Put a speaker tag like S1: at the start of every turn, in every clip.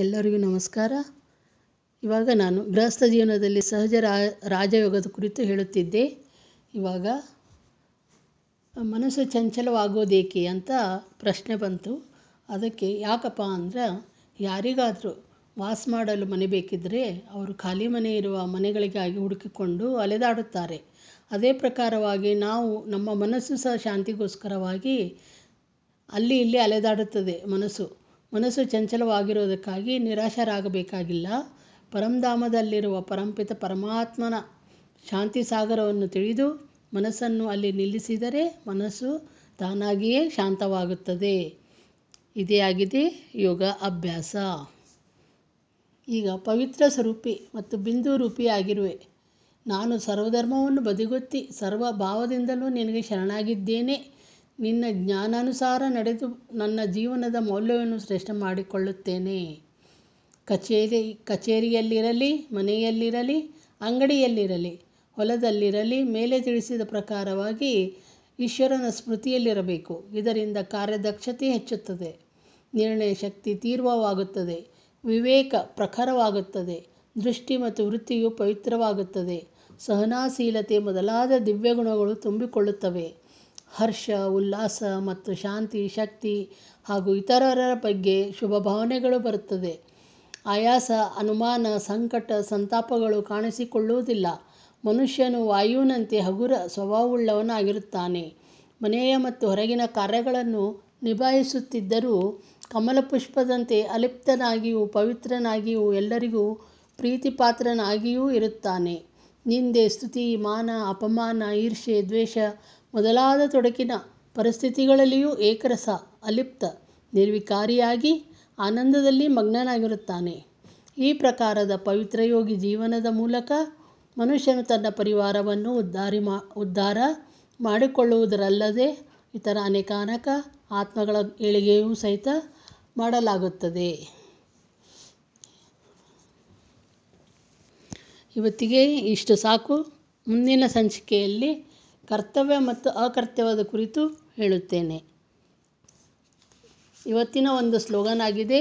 S1: ಎಲ್ಲರಿಗೂ ನಮಸ್ಕಾರ ಇವಾಗ ನಾನು ಗೃಹಸ್ಥ ಜೀವನದಲ್ಲಿ ಸಹಜ ರಾಜಯೋಗದ ಕುರಿತು ಹೇಳುತ್ತಿದ್ದೆ ಇವಾಗ ಮನಸ್ಸು ಚಂಚಲವಾಗೋದೇಕೆ ಅಂತ ಪ್ರಶ್ನೆ ಬಂತು ಅದಕ್ಕೆ ಯಾಕಪ್ಪ ಅಂದ್ರೆ ಯಾರಿಗಾದರೂ ವಾಸ ಮಾಡಲು ಮನೆ ಬೇಕಿದ್ದರೆ ಅವರು ಖಾಲಿ ಮನೆ ಇರುವ ಮನೆಗಳಿಗಾಗಿ ಹುಡುಕಿಕೊಂಡು ಅಲೆದಾಡುತ್ತಾರೆ ಅದೇ ಪ್ರಕಾರವಾಗಿ ನಾವು ನಮ್ಮ ಮನಸ್ಸು ಸಹ ಶಾಂತಿಗೋಸ್ಕರವಾಗಿ ಅಲ್ಲಿ ಇಲ್ಲಿ ಅಲೆದಾಡುತ್ತದೆ ಮನಸ್ಸು ಮನಸ್ಸು ಚಂಚಲವಾಗಿರುವುದಕ್ಕಾಗಿ ನಿರಾಶರಾಗಬೇಕಾಗಿಲ್ಲ ಪರಂಧಾಮದಲ್ಲಿರುವ ಪರಂಪಿತ ಪರಮಾತ್ಮನ ಶಾಂತಿ ಸಾಗರವನ್ನು ತಿಳಿದು ಮನಸ್ಸನ್ನು ಅಲ್ಲಿ ನಿಲ್ಲಿಸಿದರೆ ಮನಸ್ಸು ತಾನಾಗಿಯೇ ಶಾಂತವಾಗುತ್ತದೆ ಇದೇ ಆಗಿದೆ ಯೋಗ ಅಭ್ಯಾಸ ಈಗ ಪವಿತ್ರ ಸ್ವರೂಪಿ ಮತ್ತು ಬಿಂದು ರೂಪಿಯಾಗಿರುವೆ ನಾನು ಸರ್ವಧರ್ಮವನ್ನು ಬದಿಗೊತ್ತಿ ಸರ್ವ ಭಾವದಿಂದಲೂ ನಿನಗೆ ಶರಣಾಗಿದ್ದೇನೆ ನಿನ್ನ ಜ್ಞಾನಾನುಸಾರ ನಡೆದು ನನ್ನ ಜೀವನದ ಮೌಲ್ಯವನ್ನು ಶ್ರೇಷ್ಠ ಮಾಡಿಕೊಳ್ಳುತ್ತೇನೆ ಕಚೇರಿ ಕಚೇರಿಯಲ್ಲಿರಲಿ ಮನೆಯಲ್ಲಿರಲಿ ಅಂಗಡಿಯಲ್ಲಿರಲಿ ಹೊಲದಲ್ಲಿರಲಿ ಮೇಲೆ ತಿಳಿಸಿದ ಪ್ರಕಾರವಾಗಿ ಈಶ್ವರನ ಸ್ಮೃತಿಯಲ್ಲಿರಬೇಕು ಇದರಿಂದ ಕಾರ್ಯದಕ್ಷತೆ ಹೆಚ್ಚುತ್ತದೆ ನಿರ್ಣಯ ಶಕ್ತಿ ತೀರ್ವವಾಗುತ್ತದೆ ವಿವೇಕ ಪ್ರಖರವಾಗುತ್ತದೆ ದೃಷ್ಟಿ ಮತ್ತು ವೃತ್ತಿಯು ಪವಿತ್ರವಾಗುತ್ತದೆ ಸಹನಾಶೀಲತೆ ಮೊದಲಾದ ದಿವ್ಯಗುಣಗಳು ತುಂಬಿಕೊಳ್ಳುತ್ತವೆ ಹರ್ಷ ಉಲ್ಲಾಸ ಮತ್ತು ಶಾಂತಿ ಶಕ್ತಿ ಹಾಗೂ ಇತರರ ಬಗ್ಗೆ ಶುಭ ಭಾವನೆಗಳು ಬರುತ್ತದೆ ಆಯಾಸ ಅನುಮಾನ ಸಂಕಟ ಸಂತಾಪಗಳು ಕಾಣಿಸಿಕೊಳ್ಳುವುದಿಲ್ಲ ಮನುಷ್ಯನು ವಾಯುವಿನಂತೆ ಹಗುರ ಸ್ವಭಾವವುಳ್ಳವನಾಗಿರುತ್ತಾನೆ ಮನೆಯ ಮತ್ತು ಹೊರಗಿನ ಕಾರ್ಯಗಳನ್ನು ನಿಭಾಯಿಸುತ್ತಿದ್ದರೂ ಕಮಲಪುಷ್ಪದಂತೆ ಅಲಿಪ್ತನಾಗಿಯೂ ಪವಿತ್ರನಾಗಿಯೂ ಎಲ್ಲರಿಗೂ ಪ್ರೀತಿಪಾತ್ರನಾಗಿಯೂ ಇರುತ್ತಾನೆ ನಿಂದೆ ಸ್ತುತಿ ಮಾನ ಅಪಮಾನ ಈರ್ಷೆ ದ್ವೇಷ ಮೊದಲಾದ ತೊಡಕಿನ ಪರಿಸ್ಥಿತಿಗಳಲ್ಲಿಯೂ ಏಕರಸ ಅಲಿಪ್ತ ನಿರ್ವಿಕಾರಿಯಾಗಿ ಆನಂದದಲ್ಲಿ ಮಗ್ನನಾಗಿರುತ್ತಾನೆ ಈ ಪ್ರಕಾರದ ಪವಿತ್ರಯೋಗಿ ಜೀವನದ ಮೂಲಕ ಮನುಷ್ಯನು ತನ್ನ ಪರಿವಾರವನ್ನು ಉದ್ಧಾರಿ ಮಾ ಉದ್ಧಾರ ಮಾಡಿಕೊಳ್ಳುವುದರಲ್ಲದೆ ಇತರ ಅನೇಕಾನಕ ಆತ್ಮಗಳ ಏಳಿಗೆಯೂ ಸಹಿತ ಮಾಡಲಾಗುತ್ತದೆ ಇವತ್ತಿಗೆ ಇಷ್ಟು ಸಾಕು ಮುಂದಿನ ಸಂಚಿಕೆಯಲ್ಲಿ ಕರ್ತವ್ಯ ಮತ್ತು ಅಕರ್ತವ್ಯದ ಕುರಿತು ಹೇಳುತ್ತೇನೆ ಇವತ್ತಿನ ಒಂದು ಸ್ಲೋಗನ್ ಆಗಿದೆ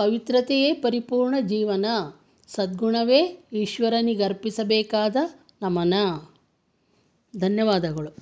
S1: ಪವಿತ್ರತೆಯೇ ಪರಿಪೂರ್ಣ ಜೀವನ ಸದ್ಗುಣವೇ ಈಶ್ವರನಿಗರ್ಪಿಸಬೇಕಾದ ನಮನ ಧನ್ಯವಾದಗಳು